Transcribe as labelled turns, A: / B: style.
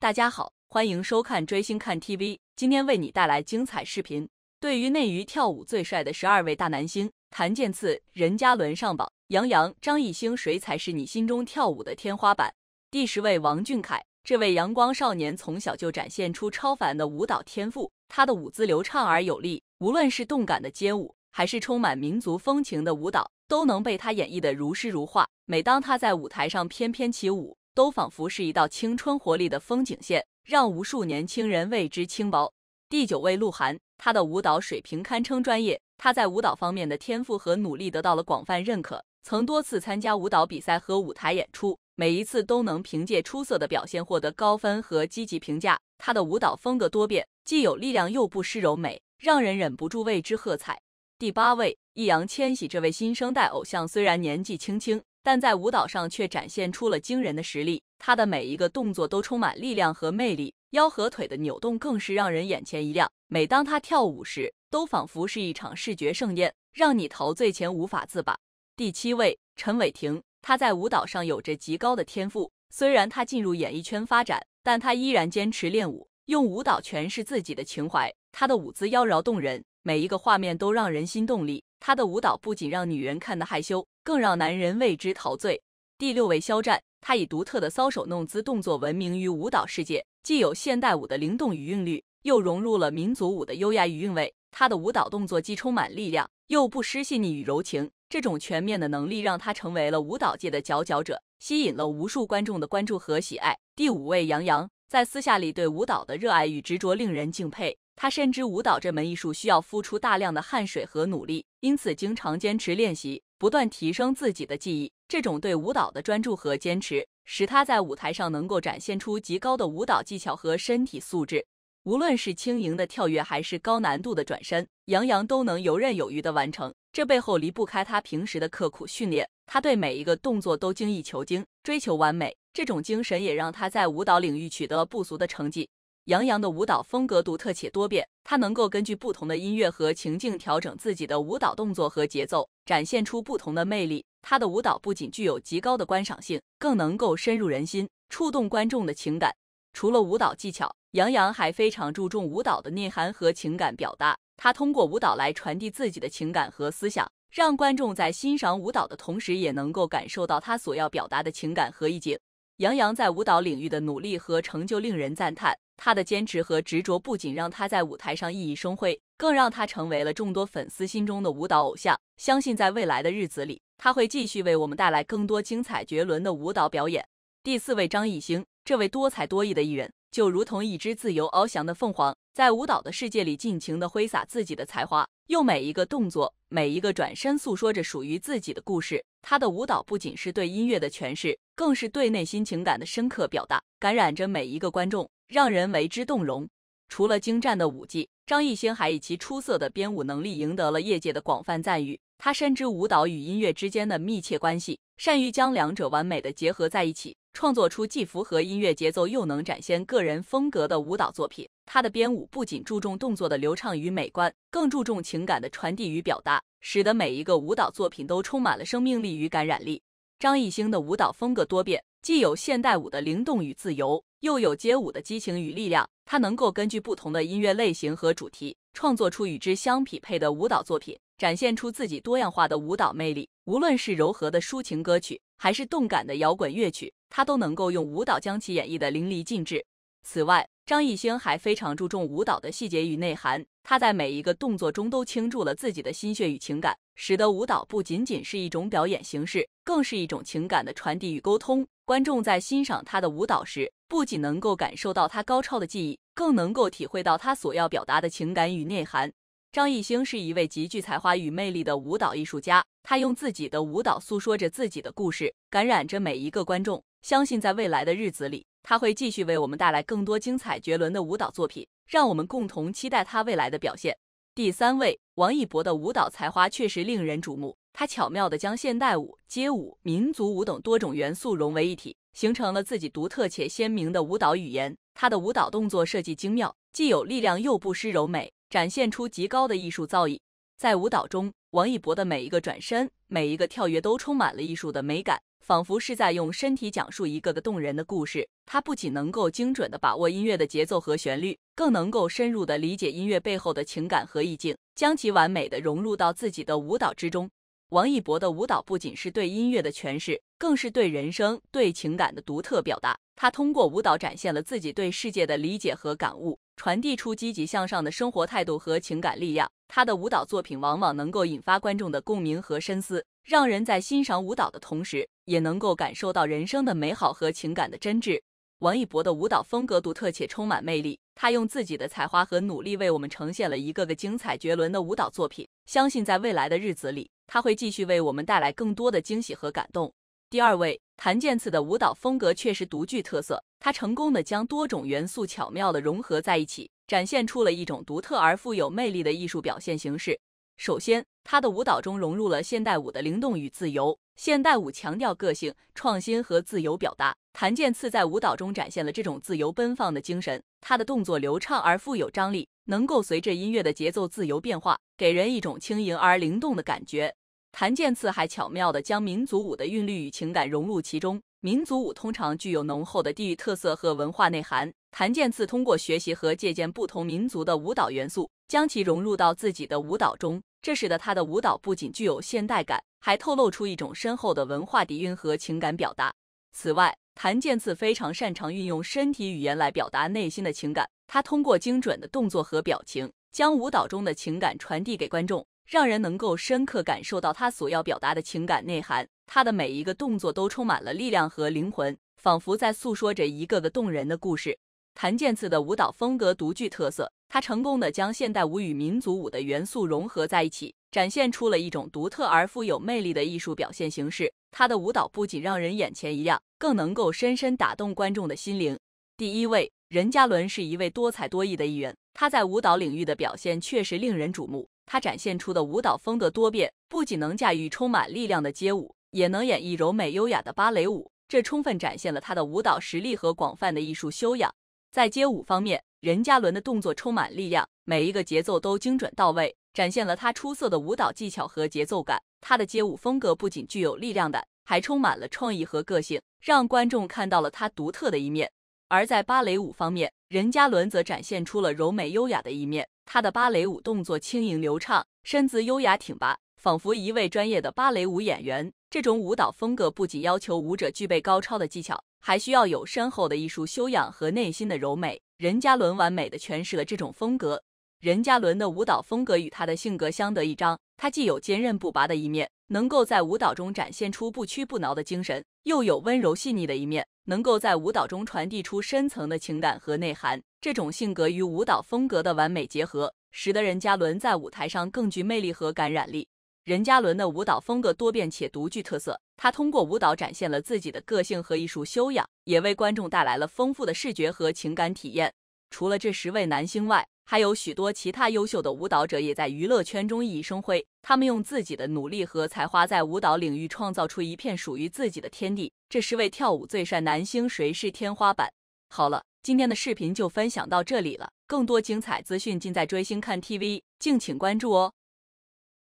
A: 大家好，欢迎收看追星看 TV，今天为你带来精彩视频。对于内娱跳舞最帅的十二位大男星，谭健次、任嘉伦上榜，杨洋、张艺兴，谁才是你心中跳舞的天花板？第十位王俊凯，这位阳光少年从小就展现出超凡的舞蹈天赋，他的舞姿流畅而有力，无论是动感的街舞，还是充满民族风情的舞蹈，都能被他演绎的如诗如画。每当他在舞台上翩翩起舞，都仿佛是一道青春活力的风景线，让无数年轻人为之轻薄。第九位，鹿晗，他的舞蹈水平堪称专业，他在舞蹈方面的天赋和努力得到了广泛认可，曾多次参加舞蹈比赛和舞台演出，每一次都能凭借出色的表现获得高分和积极评价。他的舞蹈风格多变，既有力量又不失柔美，让人忍不住为之喝彩。第八位，易烊千玺，这位新生代偶像虽然年纪轻轻。但在舞蹈上却展现出了惊人的实力，他的每一个动作都充满力量和魅力，腰和腿的扭动更是让人眼前一亮。每当他跳舞时，都仿佛是一场视觉盛宴，让你陶醉前无法自拔。第七位，陈伟霆，他在舞蹈上有着极高的天赋，虽然他进入演艺圈发展，但他依然坚持练舞，用舞蹈诠释自己的情怀。他的舞姿妖娆动人，每一个画面都让人心动。力他的舞蹈不仅让女人看得害羞。更让男人为之陶醉。第六位，肖战，他以独特的搔首弄姿动作闻名于舞蹈世界，既有现代舞的灵动与韵律，又融入了民族舞的优雅与韵味。他的舞蹈动作既充满力量，又不失细腻与柔情。这种全面的能力让他成为了舞蹈界的佼佼者，吸引了无数观众的关注和喜爱。第五位，杨洋，在私下里对舞蹈的热爱与执着令人敬佩。他深知舞蹈这门艺术需要付出大量的汗水和努力，因此经常坚持练习。不断提升自己的技艺，这种对舞蹈的专注和坚持，使他在舞台上能够展现出极高的舞蹈技巧和身体素质。无论是轻盈的跳跃，还是高难度的转身，杨洋都能游刃有余的完成。这背后离不开他平时的刻苦训练，他对每一个动作都精益求精，追求完美。这种精神也让他在舞蹈领域取得了不俗的成绩。杨洋的舞蹈风格独特且多变，他能够根据不同的音乐和情境调整自己的舞蹈动作和节奏，展现出不同的魅力。他的舞蹈不仅具有极高的观赏性，更能够深入人心，触动观众的情感。除了舞蹈技巧，杨洋还非常注重舞蹈的内涵和情感表达。他通过舞蹈来传递自己的情感和思想，让观众在欣赏舞蹈的同时，也能够感受到他所要表达的情感和意境。杨洋在舞蹈领域的努力和成就令人赞叹，他的坚持和执着不仅让他在舞台上熠熠生辉，更让他成为了众多粉丝心中的舞蹈偶像。相信在未来的日子里，他会继续为我们带来更多精彩绝伦的舞蹈表演。第四位，张艺兴，这位多才多艺的艺人，就如同一只自由翱翔的凤凰，在舞蹈的世界里尽情的挥洒自己的才华。用每一个动作，每一个转身诉说着属于自己的故事。他的舞蹈不仅是对音乐的诠释，更是对内心情感的深刻表达，感染着每一个观众，让人为之动容。除了精湛的舞技，张艺兴还以其出色的编舞能力赢得了业界的广泛赞誉。他深知舞蹈与音乐之间的密切关系，善于将两者完美的结合在一起，创作出既符合音乐节奏又能展现个人风格的舞蹈作品。他的编舞不仅注重动作的流畅与美观，更注重情感的传递与表达，使得每一个舞蹈作品都充满了生命力与感染力。张艺兴的舞蹈风格多变，既有现代舞的灵动与自由，又有街舞的激情与力量。他能够根据不同的音乐类型和主题，创作出与之相匹配的舞蹈作品，展现出自己多样化的舞蹈魅力。无论是柔和的抒情歌曲，还是动感的摇滚乐曲，他都能够用舞蹈将其演绎的淋漓尽致。此外，张艺兴还非常注重舞蹈的细节与内涵，他在每一个动作中都倾注了自己的心血与情感，使得舞蹈不仅仅是一种表演形式，更是一种情感的传递与沟通。观众在欣赏他的舞蹈时，不仅能够感受到他高超的技艺，更能够体会到他所要表达的情感与内涵。张艺兴是一位极具才华与魅力的舞蹈艺术家，他用自己的舞蹈诉说着自己的故事，感染着每一个观众。相信在未来的日子里，他会继续为我们带来更多精彩绝伦的舞蹈作品，让我们共同期待他未来的表现。第三位，王一博的舞蹈才华确实令人瞩目。他巧妙地将现代舞、街舞、民族舞等多种元素融为一体，形成了自己独特且鲜明的舞蹈语言。他的舞蹈动作设计精妙，既有力量又不失柔美，展现出极高的艺术造诣。在舞蹈中，王一博的每一个转身、每一个跳跃都充满了艺术的美感。仿佛是在用身体讲述一个个动人的故事。他不仅能够精准地把握音乐的节奏和旋律，更能够深入地理解音乐背后的情感和意境，将其完美地融入到自己的舞蹈之中。王一博的舞蹈不仅是对音乐的诠释，更是对人生、对情感的独特表达。他通过舞蹈展现了自己对世界的理解和感悟。传递出积极向上的生活态度和情感力量。他的舞蹈作品往往能够引发观众的共鸣和深思，让人在欣赏舞蹈的同时，也能够感受到人生的美好和情感的真挚。王一博的舞蹈风格独特且充满魅力，他用自己的才华和努力为我们呈现了一个个精彩绝伦的舞蹈作品。相信在未来的日子里，他会继续为我们带来更多的惊喜和感动。第二位谭健次的舞蹈风格确实独具特色，他成功的将多种元素巧妙的融合在一起，展现出了一种独特而富有魅力的艺术表现形式。首先，他的舞蹈中融入了现代舞的灵动与自由。现代舞强调个性、创新和自由表达，谭健次在舞蹈中展现了这种自由奔放的精神。他的动作流畅而富有张力，能够随着音乐的节奏自由变化，给人一种轻盈而灵动的感觉。谭健次还巧妙地将民族舞的韵律与情感融入其中。民族舞通常具有浓厚的地域特色和文化内涵。谭健次通过学习和借鉴不同民族的舞蹈元素，将其融入到自己的舞蹈中，这使得他的舞蹈不仅具有现代感，还透露出一种深厚的文化底蕴和情感表达。此外，谭健次非常擅长运用身体语言来表达内心的情感。他通过精准的动作和表情，将舞蹈中的情感传递给观众。让人能够深刻感受到他所要表达的情感内涵，他的每一个动作都充满了力量和灵魂，仿佛在诉说着一个个动人的故事。谭健次的舞蹈风格独具特色，他成功的将现代舞与民族舞的元素融合在一起，展现出了一种独特而富有魅力的艺术表现形式。他的舞蹈不仅让人眼前一亮，更能够深深打动观众的心灵。第一位任嘉伦是一位多才多艺的艺人，他在舞蹈领域的表现确实令人瞩目。他展现出的舞蹈风格多变，不仅能驾驭充满力量的街舞，也能演绎柔美优雅的芭蕾舞，这充分展现了他的舞蹈实力和广泛的艺术修养。在街舞方面，任嘉伦的动作充满力量，每一个节奏都精准到位，展现了他出色的舞蹈技巧和节奏感。他的街舞风格不仅具有力量感，还充满了创意和个性，让观众看到了他独特的一面。而在芭蕾舞方面，任嘉伦则展现出了柔美优雅的一面，他的芭蕾舞动作轻盈流畅，身姿优雅挺拔，仿佛一位专业的芭蕾舞演员。这种舞蹈风格不仅要求舞者具备高超的技巧，还需要有深厚的艺术修养和内心的柔美。任嘉伦完美的诠释了这种风格。任嘉伦的舞蹈风格与他的性格相得益彰，他既有坚韧不拔的一面，能够在舞蹈中展现出不屈不挠的精神。又有温柔细腻的一面，能够在舞蹈中传递出深层的情感和内涵。这种性格与舞蹈风格的完美结合，使得任嘉伦在舞台上更具魅力和感染力。任嘉伦的舞蹈风格多变且独具特色，他通过舞蹈展现了自己的个性和艺术修养，也为观众带来了丰富的视觉和情感体验。除了这十位男星外，还有许多其他优秀的舞蹈者也在娱乐圈中熠熠生辉，他们用自己的努力和才华在舞蹈领域创造出一片属于自己的天地。这十位跳舞最帅男星，谁是天花板？好了，今天的视频就分享到这里了，更多精彩资讯尽在追星看 TV，敬请关注哦。